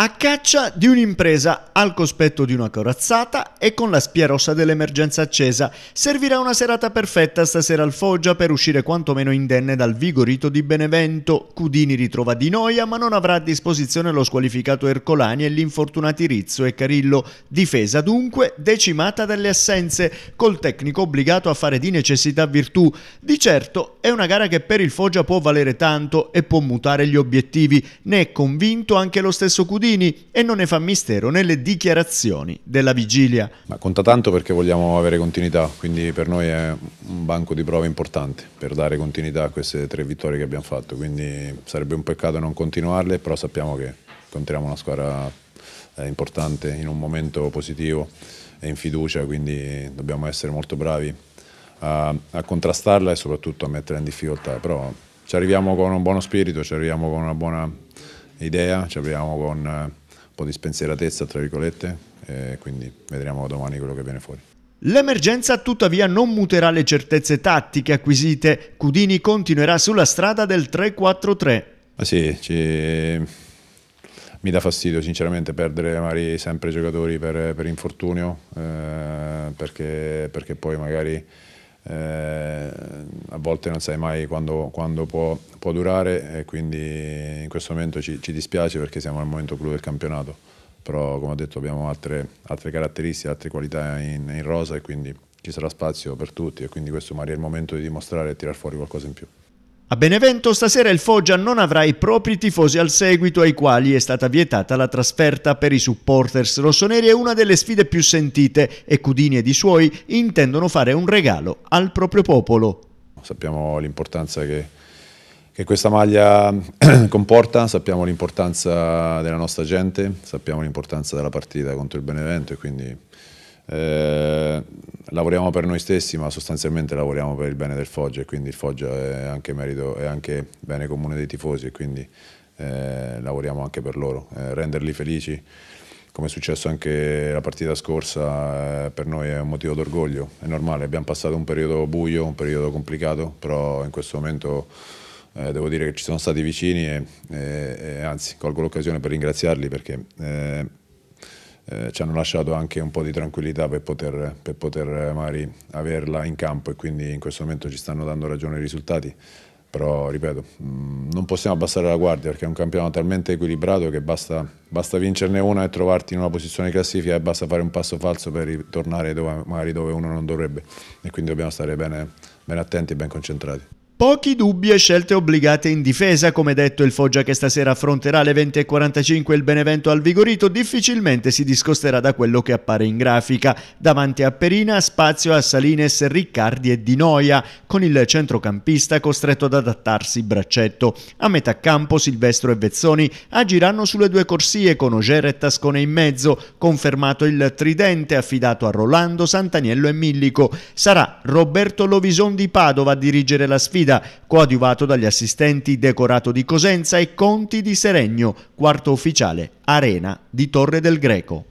a caccia di un'impresa al cospetto di una corazzata e con la spia rossa dell'emergenza accesa. Servirà una serata perfetta stasera al Foggia per uscire quantomeno indenne dal vigorito di Benevento. Cudini ritrova di noia ma non avrà a disposizione lo squalificato Ercolani e gli infortunati Rizzo e Carillo. Difesa dunque decimata dalle assenze, col tecnico obbligato a fare di necessità virtù. Di certo è una gara che per il Foggia può valere tanto e può mutare gli obiettivi. Ne è convinto anche lo stesso Cudini bambini e non ne fa mistero nelle dichiarazioni della vigilia. Ma conta tanto perché vogliamo avere continuità, quindi per noi è un banco di prove importante per dare continuità a queste tre vittorie che abbiamo fatto, quindi sarebbe un peccato non continuarle, però sappiamo che incontriamo una squadra eh, importante in un momento positivo e in fiducia, quindi dobbiamo essere molto bravi a, a, contrastarla e soprattutto a metterla in difficoltà, però ci arriviamo con un buono spirito, ci arriviamo con una buona idea, ci apriamo con eh, un po' di spensieratezza, tra virgolette, quindi vedremo domani quello che viene fuori. L'emergenza tuttavia non muterà le certezze tattiche acquisite, Cudini continuerà sulla strada del 3-4-3. Ah sì, ci... mi dà fastidio sinceramente perdere magari sempre giocatori per, per infortunio, eh, perché, perché, poi magari eh, a volte non sai mai quando, quando può, può, durare e quindi in questo momento ci, ci, dispiace perché siamo al momento clou del campionato, però come ho detto abbiamo altre, altre caratteristiche, altre qualità in, in rosa e quindi ci sarà spazio per tutti e quindi questo magari è il momento di dimostrare e tirar fuori qualcosa in più. A Benevento stasera il Foggia non avrà i propri tifosi al seguito ai quali è stata vietata la trasferta per i supporters rossoneri è una delle sfide più sentite e Cudini ed i suoi intendono fare un regalo al proprio popolo. Sappiamo l'importanza che, che questa maglia comporta, sappiamo l'importanza della nostra gente, sappiamo l'importanza della partita contro il Benevento e quindi eh, lavoriamo per noi stessi ma sostanzialmente lavoriamo per il bene del Foggia e quindi il Foggia è anche, merito, è anche bene comune dei tifosi e quindi eh, lavoriamo anche per loro, eh, renderli felici come è successo anche la partita scorsa eh, per noi è un motivo d'orgoglio, è normale, abbiamo passato un periodo buio, un periodo complicato, però in questo momento eh, devo dire che ci sono stati vicini e, e, e anzi colgo l'occasione per ringraziarli perché eh, eh, ci hanno lasciato anche un po' di tranquillità per poter, per poter eh, magari averla in campo e quindi in questo momento ci stanno dando ragione i risultati però ripeto, mm, non possiamo abbassare la guardia perché è un campionato talmente equilibrato che basta, basta, vincerne una e trovarti in una posizione classifica e basta fare un passo falso per ritornare dove, magari dove uno non dovrebbe e quindi dobbiamo stare bene, bene attenti e ben concentrati. Pochi dubbi e scelte obbligate in difesa, come detto il Foggia che stasera affronterà alle 20.45 il Benevento al Vigorito, difficilmente si discosterà da quello che appare in grafica. Davanti a Perina, spazio a Salines, Riccardi e Di Noia, con il centrocampista costretto ad adattarsi braccetto. A metà campo Silvestro e Vezzoni agiranno sulle due corsie con Oger e Tascone in mezzo, confermato il tridente affidato a Rolando, Santaniello e Millico. Sarà Roberto Lovison di Padova a dirigere la sfida guida, coadiuvato dagli assistenti Decorato di Cosenza e Conti di Seregno, quarto ufficiale, Arena di Torre del Greco.